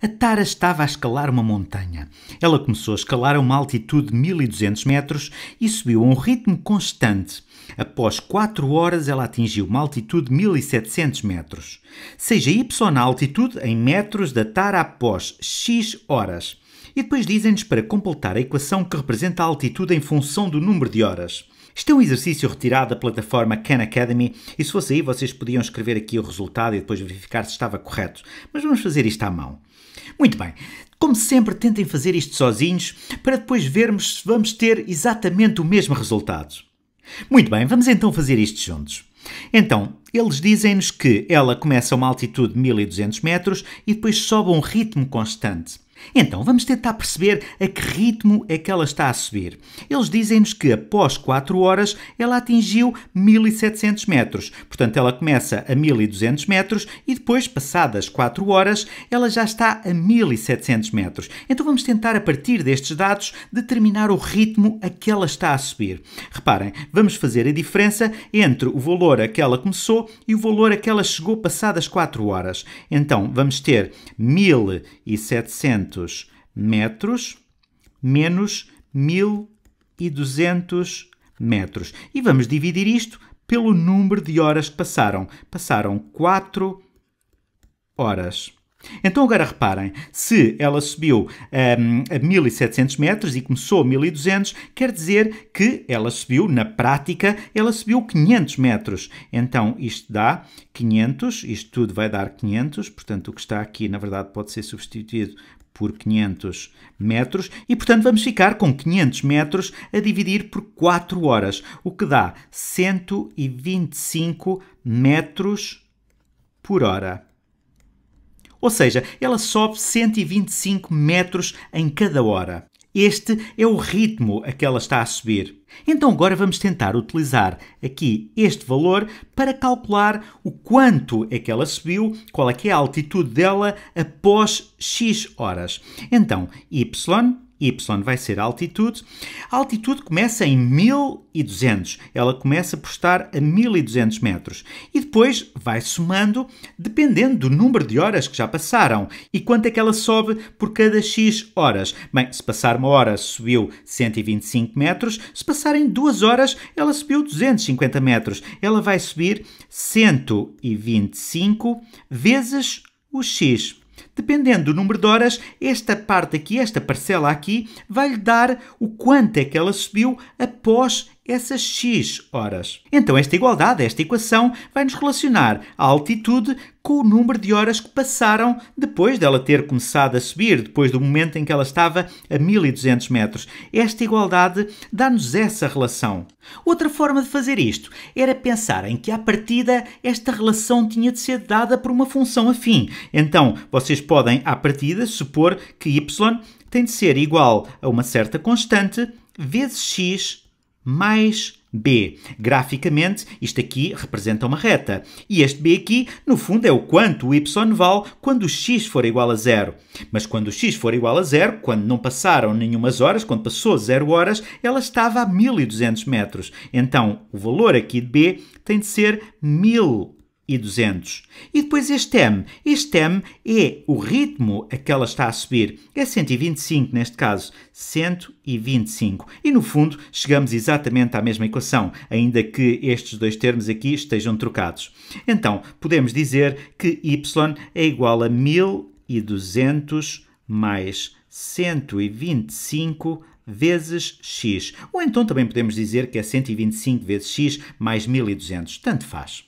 A Tara estava a escalar uma montanha. Ela começou a escalar a uma altitude de 1200 metros e subiu a um ritmo constante. Após 4 horas, ela atingiu uma altitude de 1700 metros. Seja Y a altitude em metros da Tara após X horas. E depois dizem-nos para completar a equação que representa a altitude em função do número de horas. Isto é um exercício retirado da plataforma Khan Academy e se fosse aí vocês podiam escrever aqui o resultado e depois verificar se estava correto, mas vamos fazer isto à mão. Muito bem, como sempre, tentem fazer isto sozinhos para depois vermos se vamos ter exatamente o mesmo resultado. Muito bem, vamos então fazer isto juntos. Então, eles dizem-nos que ela começa a uma altitude de 1200 metros e depois sobe a um ritmo constante. Então vamos tentar perceber a que ritmo é que ela está a subir. Eles dizem-nos que após 4 horas ela atingiu 1700 metros. Portanto, ela começa a 1200 metros e depois, passadas 4 horas, ela já está a 1700 metros. Então vamos tentar, a partir destes dados, determinar o ritmo a que ela está a subir. Reparem, vamos fazer a diferença entre o valor a que ela começou e o valor a que ela chegou passadas 4 horas. Então vamos ter 1700 metros menos 1200 metros. E vamos dividir isto pelo número de horas que passaram. Passaram 4 horas. Então agora reparem, se ela subiu um, ehm, a 1700 metros e começou a 1200, quer dizer que ela subiu, na prática, ela subiu 500 metros. Então isto dá 500, isto tudo vai dar 500, portanto o que está aqui na verdade pode ser substituído por 500 metros e, portanto, vamos ficar com 500 metros a dividir por 4 horas, o que dá 125 metros por hora. Ou seja, ela sobe 125 metros em cada hora. Este é o ritmo a que ela está a subir. Então agora vamos tentar utilizar aqui este valor para calcular o quanto é que ela subiu, qual é que é a altitude dela após x horas. Então, y y vai ser a altitude. A altitude começa em 1200, ela começa por estar a 1200 metros e depois vai somando dependendo do número de horas que já passaram e quanto é que ela sobe por cada x horas. Bem, se passar uma hora subiu 125 metros, se passarem duas horas ela subiu 250 metros. Ela vai subir 125 vezes o x. Dependendo do número de horas, esta parte aqui, esta parcela aqui, vai-lhe dar o quanto é que ela subiu após essas x horas. Então, esta igualdade, esta equação, vai nos relacionar a altitude com o número de horas que passaram depois dela ter começado a subir, depois do momento em que ela estava a 1200 metros. Esta igualdade dá-nos essa relação. Outra forma de fazer isto era pensar em que, à partida, esta relação tinha de ser dada por uma função afim. Então, vocês podem, à partida, supor que y tem de ser igual a uma certa constante vezes x mais B. Graficamente, isto aqui representa uma reta. E este B aqui, no fundo, é o quanto o Y vale quando o X for igual a zero. Mas quando o X for igual a zero, quando não passaram nenhumas horas, quando passou zero horas, ela estava a 1200 metros. Então, o valor aqui de B tem de ser 1000 e 200. E depois este M. Este M é o ritmo a que ela está a subir. É 125 neste caso. 125. E no fundo chegamos exatamente à mesma equação, ainda que estes dois termos aqui estejam trocados. Então, podemos dizer que Y é igual a 1200 mais 125 vezes x. Ou então também podemos dizer que é 125 vezes x mais 1200. Tanto faz.